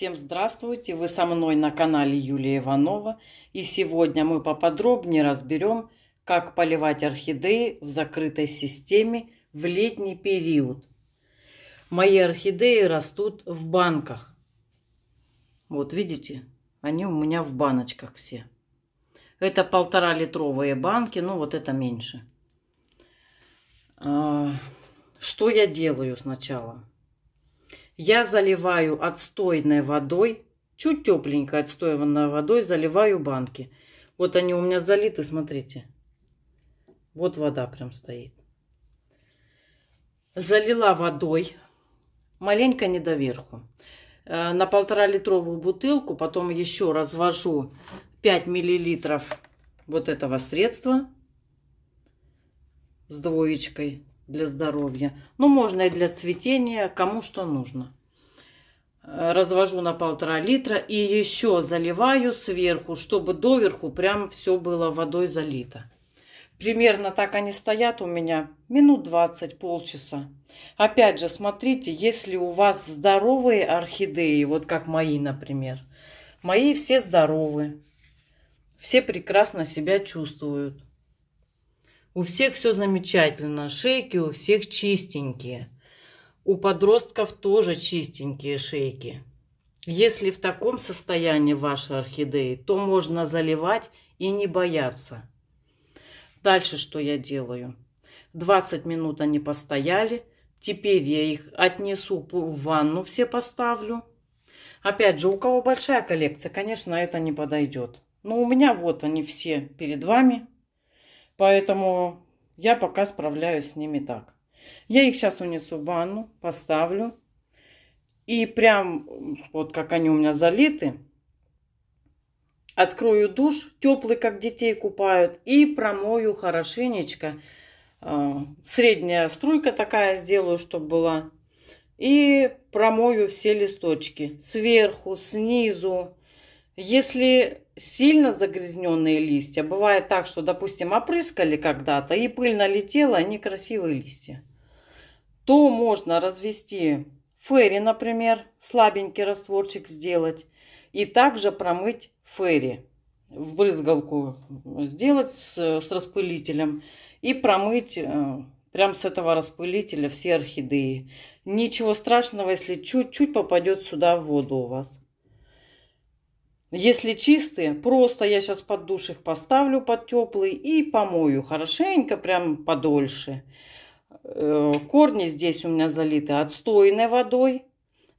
Всем здравствуйте! Вы со мной на канале Юлия Иванова. И сегодня мы поподробнее разберем, как поливать орхидеи в закрытой системе в летний период. Мои орхидеи растут в банках. Вот видите, они у меня в баночках все. Это полтора литровые банки, ну вот это меньше. А, что я делаю сначала? Я заливаю отстойной водой, чуть тепленькой отстойной водой заливаю банки. Вот они у меня залиты, смотрите. Вот вода прям стоит. Залила водой, маленько не доверху. Э, на полтора литровую бутылку, потом еще развожу 5 миллилитров вот этого средства с двоечкой для здоровья. Ну, можно и для цветения, кому что нужно. Э, развожу на полтора литра и еще заливаю сверху, чтобы доверху прям все было водой залито. Примерно так они стоят у меня минут 20, полчаса. Опять же, смотрите, если у вас здоровые орхидеи, вот как мои, например. Мои все здоровы, все прекрасно себя чувствуют. У всех все замечательно, шейки у всех чистенькие. У подростков тоже чистенькие шейки. Если в таком состоянии ваши орхидеи, то можно заливать и не бояться. Дальше что я делаю? 20 минут они постояли. Теперь я их отнесу в ванну, все поставлю. Опять же, у кого большая коллекция, конечно, это не подойдет. Но у меня вот они все перед вами. Поэтому я пока справляюсь с ними так. Я их сейчас унесу в ванну, поставлю. И прям вот как они у меня залиты, открою душ, теплый, как детей купают, и промою хорошенечко. А, средняя струйка такая сделаю, чтобы была. И промою все листочки сверху, снизу, если сильно загрязненные листья, бывает так, что, допустим, опрыскали когда-то и пыль налетела, они красивые листья, то можно развести ферри, например, слабенький растворчик сделать и также промыть ферри в брызгалку сделать с, с распылителем и промыть э, прям с этого распылителя все орхидеи. Ничего страшного, если чуть-чуть попадет сюда в воду у вас. Если чистые, просто я сейчас под душ их поставлю под теплый и помою хорошенько, прям подольше. Э, корни здесь у меня залиты отстойной водой.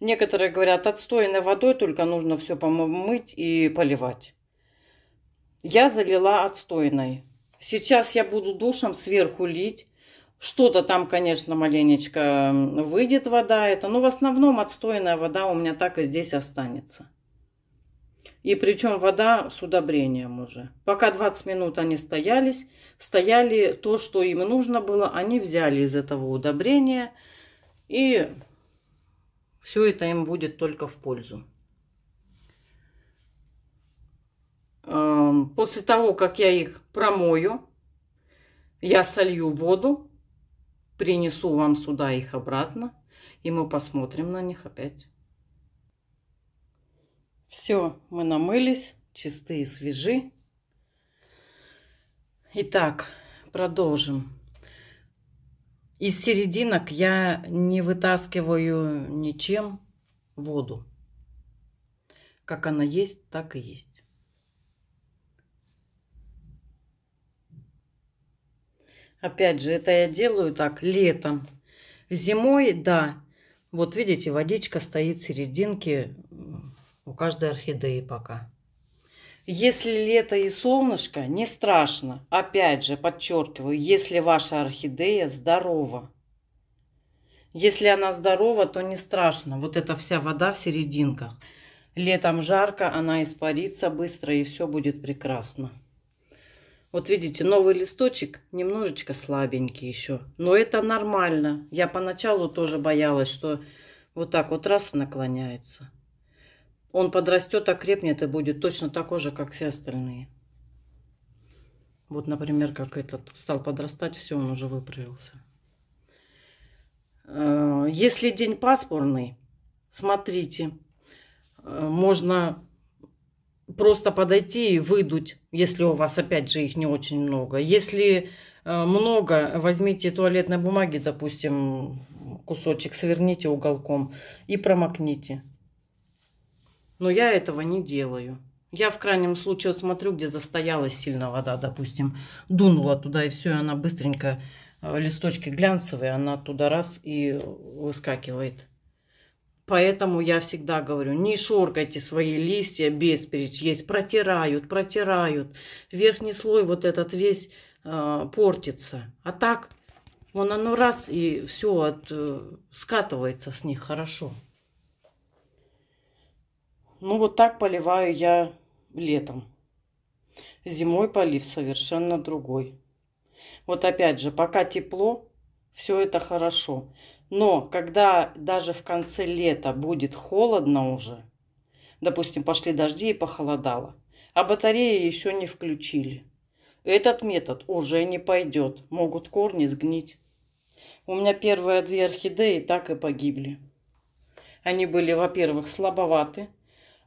Некоторые говорят, отстойной водой только нужно все помыть и поливать. Я залила отстойной. Сейчас я буду душем сверху лить. Что-то там, конечно, маленечко выйдет вода. Это, но в основном отстойная вода у меня так и здесь останется. И причем вода с удобрением уже. Пока 20 минут они стоялись, стояли то, что им нужно было, они взяли из этого удобрения. И все это им будет только в пользу. Эм, после того, как я их промою, я солью воду, принесу вам сюда их обратно, и мы посмотрим на них опять. Все, мы намылись, чистые, свежи. Итак, продолжим. Из серединок я не вытаскиваю ничем воду. Как она есть, так и есть. Опять же, это я делаю так летом. Зимой, да, вот видите, водичка стоит в серединке у каждой орхидеи пока. Если лето и солнышко, не страшно. Опять же, подчеркиваю, если ваша орхидея здорова. Если она здорова, то не страшно. Вот эта вся вода в серединках. Летом жарко, она испарится быстро и все будет прекрасно. Вот видите, новый листочек немножечко слабенький еще. Но это нормально. Я поначалу тоже боялась, что вот так вот раз и наклоняется. Он подрастет, окрепнет и будет точно такой же, как все остальные. Вот, например, как этот стал подрастать, все, он уже выправился. Э, если день паспорный, смотрите, э, можно просто подойти и выдуть, если у вас, опять же, их не очень много. Если э, много, возьмите туалетной бумаги, допустим, кусочек, сверните уголком и промокните но я этого не делаю. Я в крайнем случае вот смотрю, где застоялась сильно вода, допустим, дунула туда, и все, и она быстренько, э, листочки глянцевые, она туда раз и выскакивает. Поэтому я всегда говорю, не шоркайте свои листья без бесперечь, есть протирают, протирают. Верхний слой вот этот весь э, портится. А так, вон оно раз и все от, э, скатывается с них хорошо. Ну, вот так поливаю я летом. Зимой полив совершенно другой. Вот опять же, пока тепло, все это хорошо. Но когда даже в конце лета будет холодно уже, допустим, пошли дожди и похолодало, а батареи еще не включили, этот метод уже не пойдет, могут корни сгнить. У меня первые две орхидеи так и погибли. Они были, во-первых, слабоваты –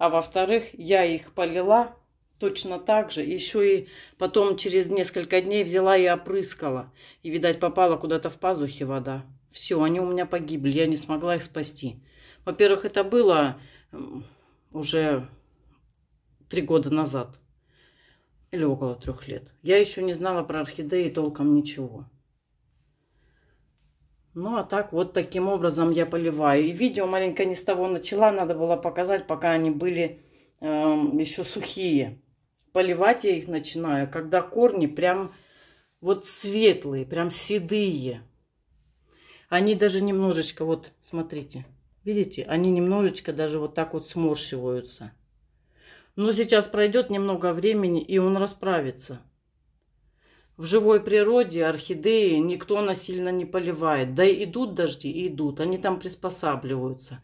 а во-вторых, я их полила точно так же, еще и потом через несколько дней взяла и опрыскала, и, видать, попала куда-то в пазухи вода. Все, они у меня погибли, я не смогла их спасти. Во-первых, это было уже три года назад или около трех лет. Я еще не знала про орхидеи толком ничего. Ну, а так вот таким образом я поливаю. И видео маленько не с того начала, надо было показать, пока они были э, эм, еще сухие. Поливать я их начинаю, когда корни прям вот светлые, прям седые. Они даже немножечко, вот смотрите, видите, они немножечко даже вот так вот сморщиваются. Но сейчас пройдет немного времени, и он расправится. В живой природе орхидеи никто насильно не поливает. Да и идут дожди, и идут. Они там приспосабливаются.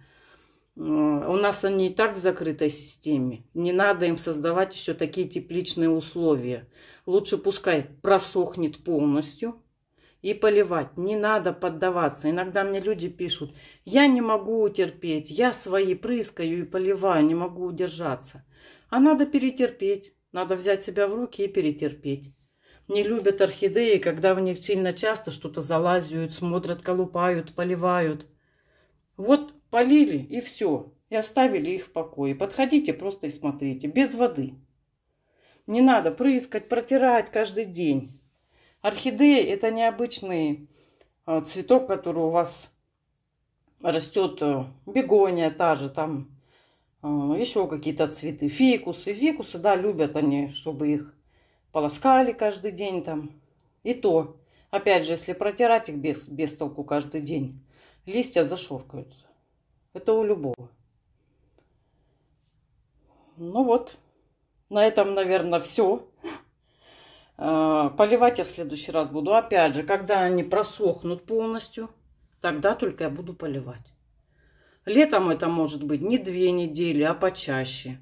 Э, у нас они и так в закрытой системе. Не надо им создавать еще такие тепличные условия. Лучше пускай просохнет полностью, и поливать. Не надо поддаваться. Иногда мне люди пишут, я не могу терпеть, я свои прыскаю и поливаю, не могу удержаться. А надо перетерпеть. Надо взять себя в руки и перетерпеть не любят орхидеи, когда в них сильно часто что-то залазят, смотрят, колупают, поливают. Вот полили и все, и оставили их в покое. Подходите просто и смотрите, без воды. Не надо прыскать, протирать каждый день. Орхидеи – это необычный а, цветок, который у вас растет э, бегония та же, там э, еще какие-то цветы, фикусы. Фикусы, да, любят они, чтобы их полоскали каждый день там. И то, опять же, если протирать их без, без толку каждый день, листья зашоркаются. Это у любого. Ну вот, на этом, наверное, все. А, поливать я в следующий раз буду. Опять же, когда они просохнут полностью, тогда только я буду поливать. Летом это может быть не две недели, а почаще.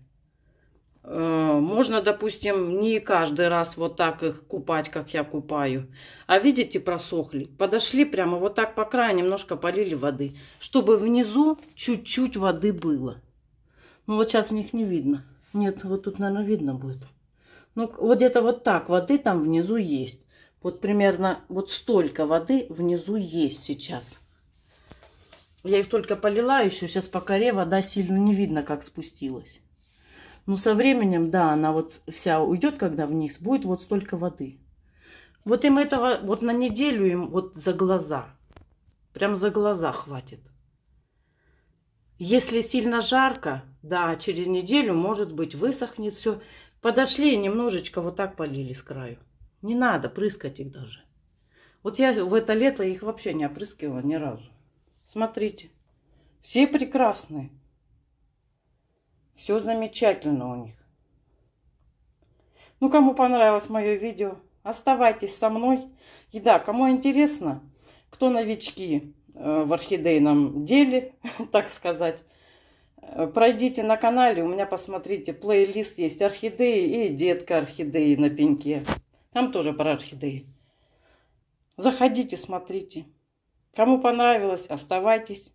А, можно, допустим, не каждый раз вот так их купать, как я купаю. А видите, просохли. Подошли прямо вот так по краю, немножко полили воды, чтобы внизу чуть-чуть воды было. Ну вот сейчас в них не видно. Нет, вот тут, наверное, видно будет. Ну вот это вот так воды там внизу есть. Вот примерно вот столько воды внизу есть сейчас. Я их только полила еще. Сейчас по коре вода сильно не видно, как спустилась. Но ну, со временем, да, она вот вся уйдет, когда вниз, будет вот столько воды. Вот им этого, вот на неделю им вот за глаза, прям за глаза хватит. Если сильно жарко, да, через неделю, может быть, высохнет все. Подошли и немножечко вот так полили с краю. Не надо прыскать их даже. Вот я в это лето их вообще не опрыскивала ни разу. Смотрите, все прекрасные. Все замечательно у них. Ну, кому понравилось мое видео, оставайтесь со мной. И да, кому интересно, кто новички э, в орхидейном деле, так сказать, э, пройдите на канале, у меня посмотрите, плейлист есть орхидеи и детка орхидеи на пеньке. Там тоже про орхидеи. Заходите, смотрите. Кому понравилось, оставайтесь.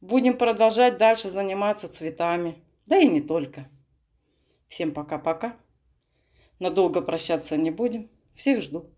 Будем продолжать дальше заниматься цветами. Да и не только. Всем пока-пока. Надолго прощаться не будем. Всех жду.